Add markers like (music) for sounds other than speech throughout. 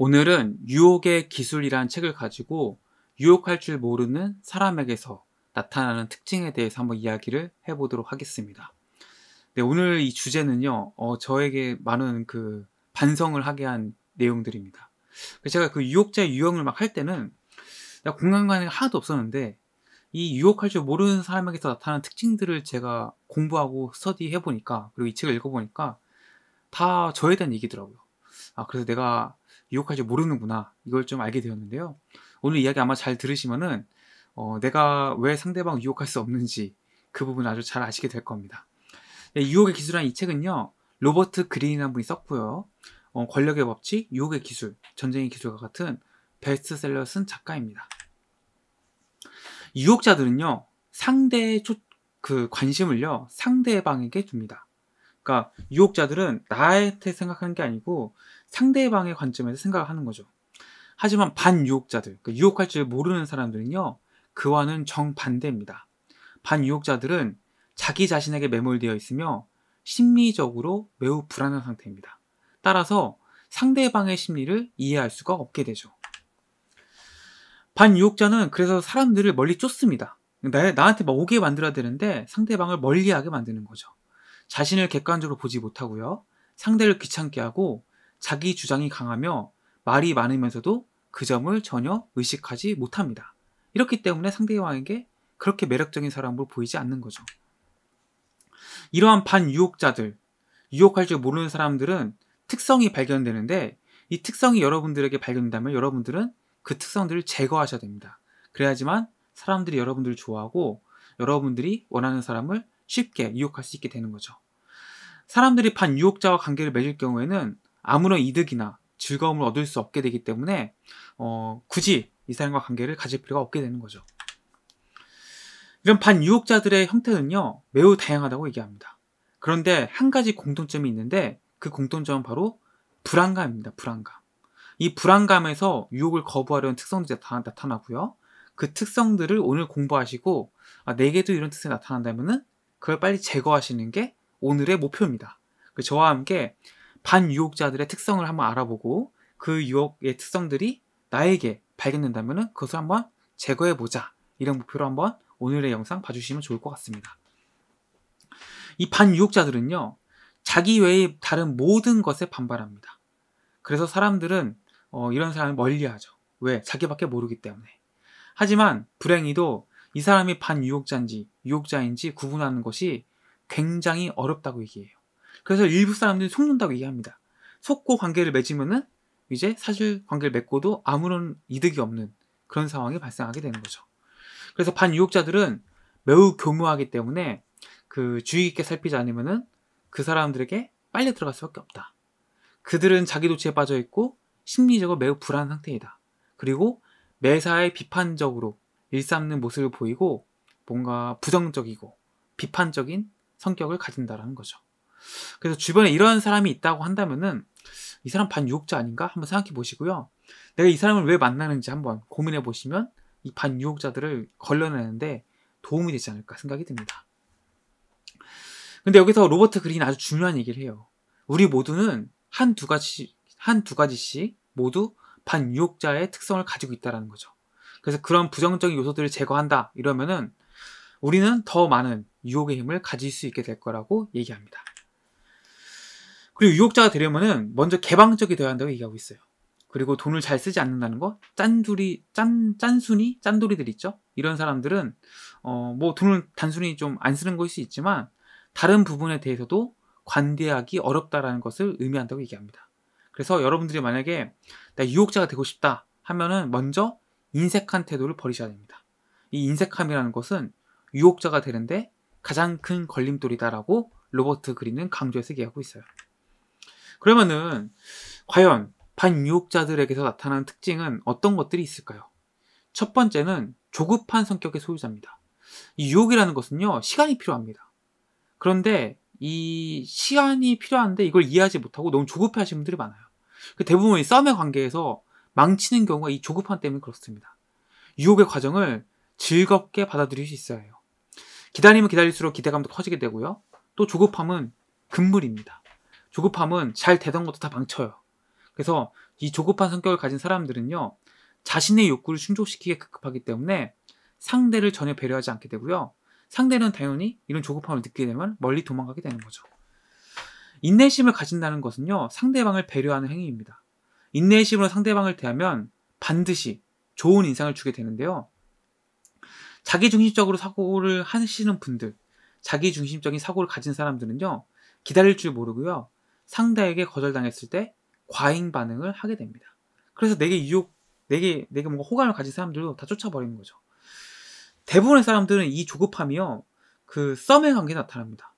오늘은 유혹의 기술이란 책을 가지고 유혹할 줄 모르는 사람에게서 나타나는 특징에 대해서 한번 이야기를 해보도록 하겠습니다. 네, 오늘 이 주제는요, 어, 저에게 많은 그 반성을 하게 한 내용들입니다. 제가 그 유혹자 유형을 막 할 때는 공간관이 하나도 없었는데 이 유혹할 줄 모르는 사람에게서 나타나는 특징들을 제가 공부하고 스터디 해보니까 그리고 이 책을 읽어보니까 다 저에 대한 얘기더라고요. 아, 그래서 내가 유혹할지 모르는구나 이걸 좀 알게 되었는데요. 오늘 이야기 아마 잘 들으시면은 어, 내가 왜 상대방 유혹할 수 없는지 그 부분 아주 잘 아시게 될 겁니다. 네, 유혹의 기술이란 이 책은요 로버트 그린이라는 분이 썼고요. 어, 권력의 법칙, 유혹의 기술, 전쟁의 기술과 같은 베스트셀러 쓴 작가입니다. 유혹자들은요 상대의 초, 그 관심을요 상대방에게 줍니다. 그러니까 유혹자들은 나한테 생각하는 게 아니고 상대방의 관점에서 생각을 하는 거죠. 하지만 반유혹자들, 그러니까 유혹할 줄 모르는 사람들은요, 그와는 정반대입니다. 반유혹자들은 자기 자신에게 매몰되어 있으며 심리적으로 매우 불안한 상태입니다. 따라서 상대방의 심리를 이해할 수가 없게 되죠. 반유혹자는 그래서 사람들을 멀리 쫓습니다. 나, 나한테 막 오게 만들어야 되는데 상대방을 멀리하게 만드는 거죠. 자신을 객관적으로 보지 못하고요. 상대를 귀찮게 하고 자기 주장이 강하며 말이 많으면서도 그 점을 전혀 의식하지 못합니다. 이렇기 때문에 상대방에게 그렇게 매력적인 사람으로 보이지 않는 거죠. 이러한 반유혹자들, 유혹할 줄 모르는 사람들은 특성이 발견되는데 이 특성이 여러분들에게 발견된다면 여러분들은 그 특성들을 제거하셔야 됩니다. 그래야지만 사람들이 여러분들을 좋아하고 여러분들이 원하는 사람을 쉽게 유혹할 수 있게 되는 거죠. 사람들이 반유혹자와 관계를 맺을 경우에는 아무런 이득이나 즐거움을 얻을 수 없게 되기 때문에 어, 굳이 이 사람과 관계를 가질 필요가 없게 되는 거죠. 이런 반유혹자들의 형태는요 매우 다양하다고 얘기합니다. 그런데 한 가지 공통점이 있는데 그 공통점은 바로 불안감입니다. 불안감. 이 불안감에서 유혹을 거부하려는 특성들이 나타나고요. 그 특성들을 오늘 공부하시고 아, 내게도 이런 특성이 나타난다면 그걸 빨리 제거하시는 게 오늘의 목표입니다. 그 저와 함께 반유혹자들의 특성을 한번 알아보고 그 유혹의 특성들이 나에게 발견된다면 그것을 한번 제거해보자 이런 목표로 한번 오늘의 영상 봐주시면 좋을 것 같습니다. 이 반유혹자들은요 자기 외의 다른 모든 것에 반발합니다. 그래서 사람들은 어, 이런 사람을 멀리하죠. 왜? 자기밖에 모르기 때문에. 하지만 불행히도 이 사람이 반유혹자인지 유혹자인지 구분하는 것이 굉장히 어렵다고 얘기해요. 그래서 일부 사람들이 속는다고 이해합니다. 속고 관계를 맺으면은 이제 사실 관계를 맺고도 아무런 이득이 없는 그런 상황이 발생하게 되는 거죠. 그래서 반유혹자들은 매우 교묘하기 때문에 그 주의 깊게 살피지 않으면은 그 사람들에게 빨려 들어갈 수밖에 없다. 그들은 자기 도치에 빠져 있고 심리적으로 매우 불안한 상태이다. 그리고 매사에 비판적으로 일삼는 모습을 보이고 뭔가 부정적이고 비판적인 성격을 가진다라는 거죠. 그래서 주변에 이런 사람이 있다고 한다면은 이 사람 반유혹자 아닌가 한번 생각해 보시고요. 내가 이 사람을 왜 만나는지 한번 고민해 보시면 이 반유혹자들을 걸러내는데 도움이 되지 않을까 생각이 듭니다. 근데 여기서 로버트 그린이 아주 중요한 얘기를 해요. 우리 모두는 한 두 가지 한 두 가지씩 모두 반유혹자의 특성을 가지고 있다라는 거죠. 그래서 그런 부정적인 요소들을 제거한다 이러면은 우리는 더 많은 유혹의 힘을 가질 수 있게 될 거라고 얘기합니다. 그리고 유혹자가 되려면은 먼저 개방적이 되어야 한다고 얘기하고 있어요. 그리고 돈을 잘 쓰지 않는다는 거, 짠둘이, 짠, 짠순이, 짠돌이들 있죠? 이런 사람들은, 어, 뭐 돈을 단순히 좀 안 쓰는 걸수 있지만, 다른 부분에 대해서도 관대하기 어렵다라는 것을 의미한다고 얘기합니다. 그래서 여러분들이 만약에 나 유혹자가 되고 싶다 하면은 먼저 인색한 태도를 버리셔야 됩니다. 이 인색함이라는 것은 유혹자가 되는데 가장 큰 걸림돌이다라고 로버트 그린은 강조해서 얘기하고 있어요. 그러면은 과연 반유혹자들에게서 나타나는 특징은 어떤 것들이 있을까요? 첫 번째는 조급한 성격의 소유자입니다. 이 유혹이라는 것은요, 시간이 필요합니다. 그런데 이 시간이 필요한데 이걸 이해하지 못하고 너무 조급해 하시는 분들이 많아요. 그 대부분의 썸의 관계에서 망치는 경우가 이 조급함 때문에 그렇습니다. 유혹의 과정을 즐겁게 받아들일 수 있어야 해요. 기다리면 기다릴수록 기대감도 커지게 되고요. 또 조급함은 금물입니다. 조급함은 잘 되던 것도 다 망쳐요. 그래서 이 조급한 성격을 가진 사람들은요, 자신의 욕구를 충족시키게 급급하기 때문에 상대를 전혀 배려하지 않게 되고요. 상대는 당연히 이런 조급함을 느끼게 되면 멀리 도망가게 되는 거죠. 인내심을 가진다는 것은요, 상대방을 배려하는 행위입니다. 인내심으로 상대방을 대하면 반드시 좋은 인상을 주게 되는데요. 자기중심적으로 사고를 하시는 분들, 자기중심적인 사고를 가진 사람들은요, 기다릴 줄 모르고요, 상대에게 거절당했을 때 과잉 반응을 하게 됩니다. 그래서 내게 유혹, 내게, 내게 뭔가 호감을 가진 사람들도 다 쫓아버리는 거죠. 대부분의 사람들은 이 조급함이요. 그 썸의 관계에 나타납니다.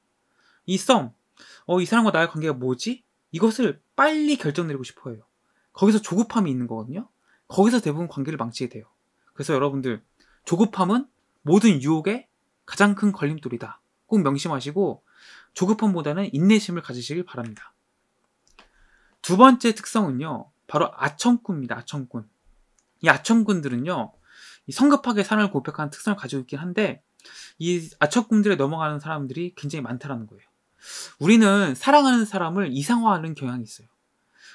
이 썸, 어, 이 사람과 나의 관계가 뭐지? 이것을 빨리 결정 내리고 싶어 해요. 거기서 조급함이 있는 거거든요. 거기서 대부분 관계를 망치게 돼요. 그래서 여러분들, 조급함은 모든 유혹의 가장 큰 걸림돌이다. 꼭 명심하시고, 조급함보다는 인내심을 가지시길 바랍니다. 두 번째 특성은요. 바로 아청꾼입니다. 아청꾼. 이 아청꾼들은요. 성급하게 사랑을 고백하는 특성을 가지고 있긴 한데 이 아청꾼들에 넘어가는 사람들이 굉장히 많다라는 거예요. 우리는 사랑하는 사람을 이상화하는 경향이 있어요.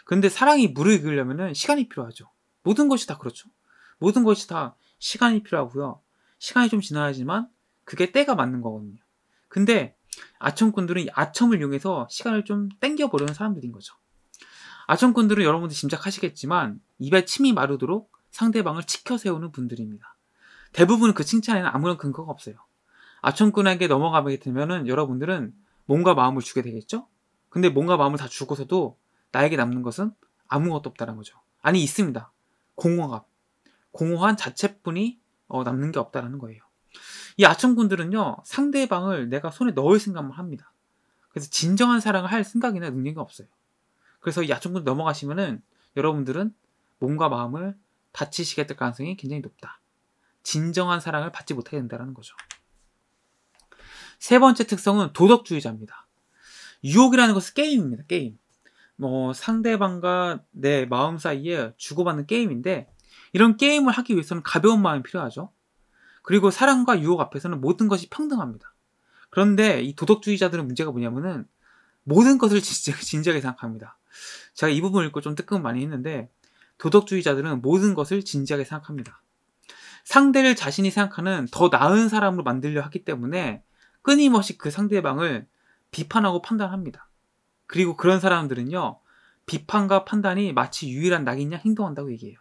근데 사랑이 무르익으려면 시간이 필요하죠. 모든 것이 다 그렇죠. 모든 것이 다 시간이 필요하고요. 시간이 좀 지나야지만 그게 때가 맞는 거거든요. 근데 아청꾼들은 아첨을 이용해서 시간을 좀 땡겨버리는 사람들인 거죠. 아청꾼들은 여러분들 짐작하시겠지만 입에 침이 마르도록 상대방을 치켜 세우는 분들입니다. 대부분 그 칭찬에는 아무런 근거가 없어요. 아청꾼에게 넘어가게 되면은 여러분들은 몸과 마음을 주게 되겠죠? 근데 몸과 마음을 다 주고서도 나에게 남는 것은 아무것도 없다는 거죠. 아니 있습니다. 공허함. 공허한 자체뿐이 어, 남는 게 없다라는 거예요. 이 아청꾼들은요 상대방을 내가 손에 넣을 생각만 합니다. 그래서 진정한 사랑을 할 생각이나 능력이 없어요. 그래서 야충군 넘어가시면은 여러분들은 몸과 마음을 다치시게 될 가능성이 굉장히 높다. 진정한 사랑을 받지 못하게 된다는 거죠. 세 번째 특성은 도덕주의자입니다. 유혹이라는 것은 게임입니다. 게임. 뭐 상대방과 내 마음 사이에 주고받는 게임인데 이런 게임을 하기 위해서는 가벼운 마음이 필요하죠. 그리고 사랑과 유혹 앞에서는 모든 것이 평등합니다. 그런데 이 도덕주의자들은 문제가 뭐냐면은 모든 것을 (laughs) 진지하게, 생각합니다. 제가 이 부분 읽고 좀 뜨끔 많이 했는데 도덕주의자들은 모든 것을 진지하게 생각합니다. 상대를 자신이 생각하는 더 나은 사람으로 만들려 하기 때문에 끊임없이 그 상대방을 비판하고 판단합니다. 그리고 그런 사람들은요, 비판과 판단이 마치 유일한 낙이냐 행동한다고 얘기해요.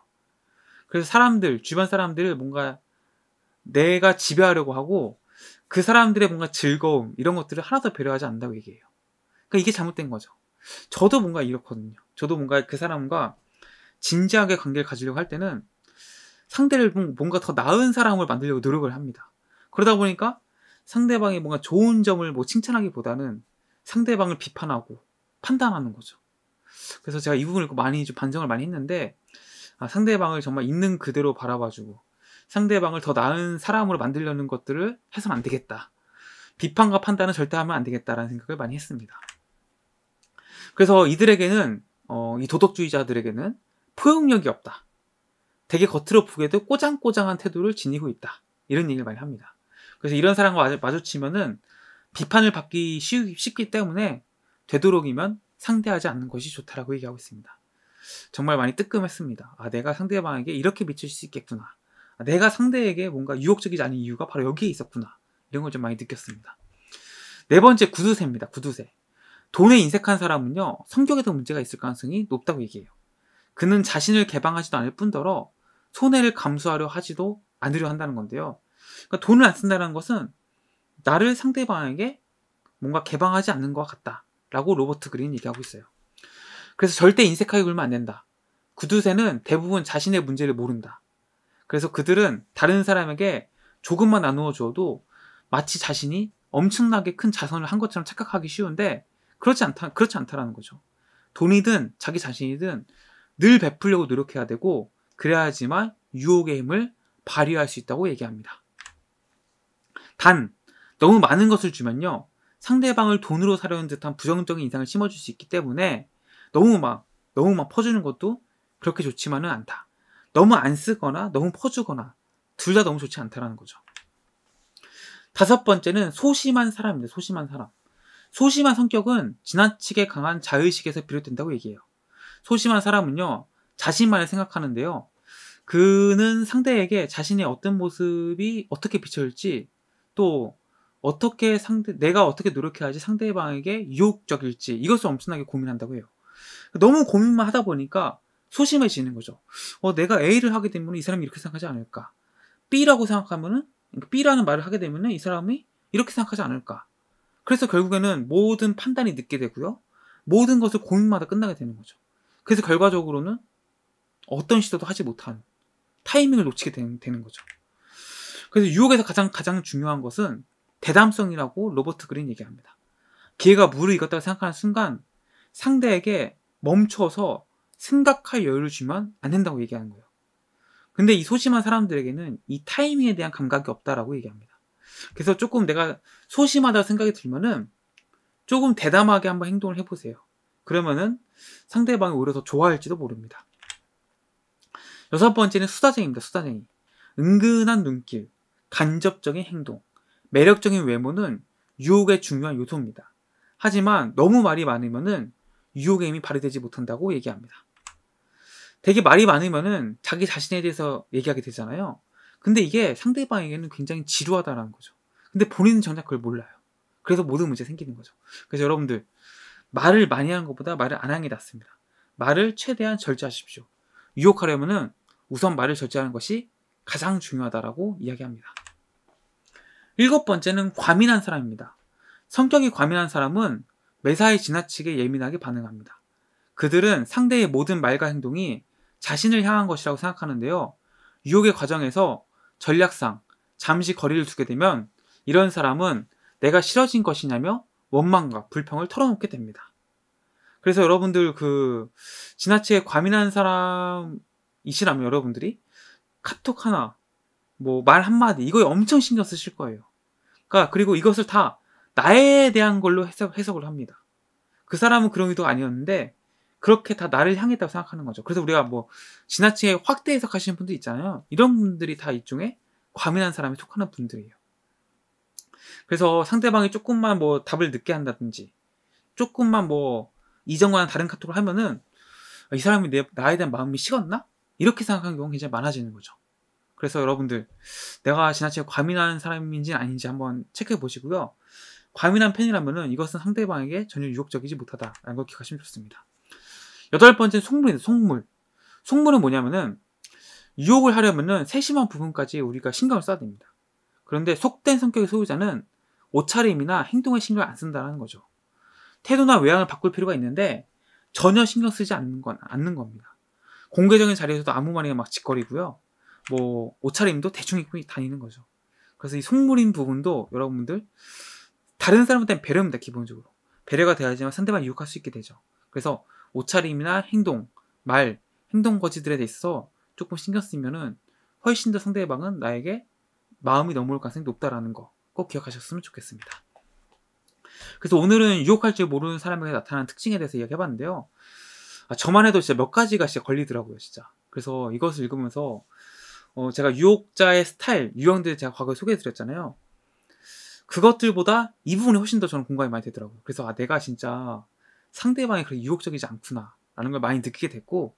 그래서 사람들, 주변 사람들을 뭔가 내가 지배하려고 하고 그 사람들의 뭔가 즐거움, 이런 것들을 하나도 배려하지 않는다고 얘기해요. 그러니까 이게 잘못된 거죠. 저도 뭔가 이렇거든요. 저도 뭔가 그 사람과 진지하게 관계를 가지려고 할 때는 상대를 뭔가 더 나은 사람을 만들려고 노력을 합니다. 그러다 보니까 상대방이 뭔가 좋은 점을 뭐 칭찬하기보다는 상대방을 비판하고 판단하는 거죠. 그래서 제가 이 부분을 많이 좀 반성을 많이 했는데 아, 상대방을 정말 있는 그대로 바라봐주고 상대방을 더 나은 사람으로 만들려는 것들을 해서는안 되겠다. 비판과 판단은 절대 하면 안 되겠다라는 생각을 많이 했습니다. 그래서 이들에게는 어, 이 도덕주의자들에게는 포용력이 없다. 되게 겉으로 보게도 꼬장꼬장한 태도를 지니고 있다. 이런 얘기를 많이 합니다. 그래서 이런 사람과 마주치면은 비판을 받기 쉽기 때문에 되도록이면 상대하지 않는 것이 좋다라고 얘기하고 있습니다. 정말 많이 뜨끔했습니다. 아, 내가 상대방에게 이렇게 미칠 수 있겠구나. 아, 내가 상대에게 뭔가 유혹적이지 않은 이유가 바로 여기에 있었구나. 이런 걸 좀 많이 느꼈습니다. 네 번째, 구두쇠입니다. 구두쇠. 돈에 인색한 사람은요, 성격에도 문제가 있을 가능성이 높다고 얘기해요. 그는 자신을 개방하지도 않을 뿐더러 손해를 감수하려 하지도 않으려 한다는 건데요. 그러니까 돈을 안 쓴다는 것은 나를 상대방에게 뭔가 개방하지 않는 것 같다라고 로버트 그린 얘기하고 있어요. 그래서 절대 인색하게 굴면 안 된다. 구두쇠는 대부분 자신의 문제를 모른다. 그래서 그들은 다른 사람에게 조금만 나누어 주어도 마치 자신이 엄청나게 큰 자선을 한 것처럼 착각하기 쉬운데 그렇지 않다, 그렇지 않다라는 거죠. 돈이든 자기 자신이든 늘 베풀려고 노력해야 되고 그래야지만 유혹의 힘을 발휘할 수 있다고 얘기합니다. 단, 너무 많은 것을 주면요. 상대방을 돈으로 사려는 듯한 부정적인 인상을 심어줄 수 있기 때문에 너무 막, 너무 막 퍼주는 것도 그렇게 좋지만은 않다. 너무 안 쓰거나 너무 퍼주거나 둘 다 너무 좋지 않다라는 거죠. 다섯 번째는 소심한 사람입니다. 소심한 사람. 소심한 성격은 지나치게 강한 자의식에서 비롯된다고 얘기해요. 소심한 사람은요, 자신만을 생각하는데요. 그는 상대에게 자신의 어떤 모습이 어떻게 비춰질지, 또 어떻게 상대, 내가 어떻게 노력해야지 상대방에게 유혹적일지, 이것을 엄청나게 고민한다고 해요. 너무 고민만 하다 보니까 소심해지는 거죠. 어, 내가 A를 하게 되면 이 사람이 이렇게 생각하지 않을까. B라고 생각하면은, 그러니까 B라는 말을 하게 되면은 이 사람이 이렇게 생각하지 않을까. 그래서 결국에는 모든 판단이 늦게 되고요. 모든 것을 고민마다 끝나게 되는 거죠. 그래서 결과적으로는 어떤 시도도 하지 못한 타이밍을 놓치게 되는, 되는 거죠. 그래서 유혹에서 가장 가장 중요한 것은 대담성이라고 로버트 그린 얘기합니다. 기회가 무르익었다고 생각하는 순간 상대에게 멈춰서 생각할 여유를 주면 안 된다고 얘기하는 거예요. 근데 이 소심한 사람들에게는 이 타이밍에 대한 감각이 없다라고 얘기합니다. 그래서 조금 내가 소심하다 생각이 들면은 조금 대담하게 한번 행동을 해보세요. 그러면은 상대방이 오히려 더 좋아할지도 모릅니다. 여섯 번째는 수다쟁입니다. 이 수다쟁이. 은근한 눈길, 간접적인 행동, 매력적인 외모는 유혹의 중요한 요소입니다. 하지만 너무 말이 많으면은 유혹의 힘이 발휘되지 못한다고 얘기합니다. 되게 말이 많으면은 자기 자신에 대해서 얘기하게 되잖아요. 근데 이게 상대방에게는 굉장히 지루하다라는 거죠. 근데 본인은 정작 그걸 몰라요. 그래서 모든 문제 생기는 거죠. 그래서 여러분들 말을 많이 하는 것보다 말을 안 하는 게 낫습니다. 말을 최대한 절제하십시오. 유혹하려면은 우선 말을 절제하는 것이 가장 중요하다라고 이야기합니다. 일곱 번째는 과민한 사람입니다. 성격이 과민한 사람은 매사에 지나치게 예민하게 반응합니다. 그들은 상대의 모든 말과 행동이 자신을 향한 것이라고 생각하는데요. 유혹의 과정에서 전략상 잠시 거리를 두게 되면 이런 사람은 내가 싫어진 것이냐며 원망과 불평을 털어놓게 됩니다. 그래서 여러분들 그 지나치게 과민한 사람이시라면 여러분들이 카톡 하나 뭐 말 한마디 이거 엄청 신경 쓰실 거예요. 그러니까 그리고 이것을 다 나에 대한 걸로 해석, 해석을 합니다. 그 사람은 그런 의도가 아니었는데 그렇게 다 나를 향했다고 생각하는 거죠. 그래서 우리가 뭐 지나치게 확대 해석하시는 분들 있잖아요. 이런 분들이 다 이 중에 과민한 사람에 속하는 분들이에요. 그래서 상대방이 조금만 뭐 답을 늦게 한다든지 조금만 뭐 이전과는 다른 카톡을 하면은 아, 이 사람이 내, 나에 대한 마음이 식었나? 이렇게 생각하는 경우가 굉장히 많아지는 거죠. 그래서 여러분들 내가 지나치게 과민한 사람인지 아닌지 한번 체크해 보시고요. 과민한 팬이라면은 이것은 상대방에게 전혀 유혹적이지 못하다라는 걸 기억하시면 좋습니다. 여덟 번째 속물인데 속물. 속물은 뭐냐면은 유혹을 하려면은 세심한 부분까지 우리가 신경을 써야 됩니다. 그런데 속된 성격의 소유자는 옷차림이나 행동에 신경 을안 쓴다는 거죠. 태도나 외향을 바꿀 필요가 있는데 전혀 신경 쓰지 않는 건 않는 겁니다. 공개적인 자리에서도 아무 말이나 막 짓거리고요. 뭐 옷차림도 대충 입고 다니는 거죠. 그래서 이 속물인 부분도 여러분들 다른 사람한테는 배려입니다 기본적으로 배려가 돼야지만 상대방 유혹할 수 있게 되죠. 그래서 옷차림이나 행동, 말, 행동 거지들에 대해서 조금 신경 쓰면은 훨씬 더 상대방은 나에게 마음이 넘어올 가능성이 높다라는 거 꼭 기억하셨으면 좋겠습니다. 그래서 오늘은 유혹할 줄 모르는 사람에게 나타나는 특징에 대해서 이야기해 봤는데요. 아, 저만 해도 진짜 몇 가지가 진짜 걸리더라고요, 진짜. 그래서 이것을 읽으면서 어, 제가 유혹자의 스타일, 유형들 을 제가 과거에 소개해 드렸잖아요. 그것들보다 이 부분이 훨씬 더 저는 공감이 많이 되더라고요. 그래서 아, 내가 진짜 상대방이 그렇게 유혹적이지 않구나라는 걸 많이 느끼게 됐고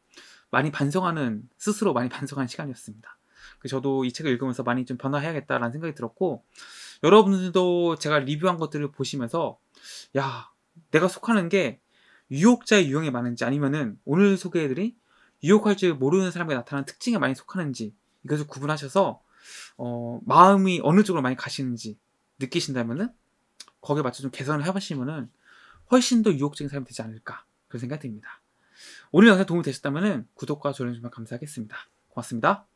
많이 반성하는 스스로 많이 반성하는 시간이었습니다. 그 저도 이 책을 읽으면서 많이 좀 변화해야겠다라는 생각이 들었고 여러분들도 제가 리뷰한 것들을 보시면서 야 내가 속하는 게 유혹자의 유형에 맞는지 아니면은 오늘 소개해드린 유혹할 줄 모르는 사람에게 나타나는 특징에 많이 속하는지 이것을 구분하셔서 어, 마음이 어느 쪽으로 많이 가시는지 느끼신다면은 거기에 맞춰 좀 개선을 해보시면은 훨씬 더 유혹적인 사람이 되지 않을까 그런 생각이 듭니다. 오늘 영상 도움이 되셨다면 구독과 좋아요 주 감사하겠습니다. 고맙습니다.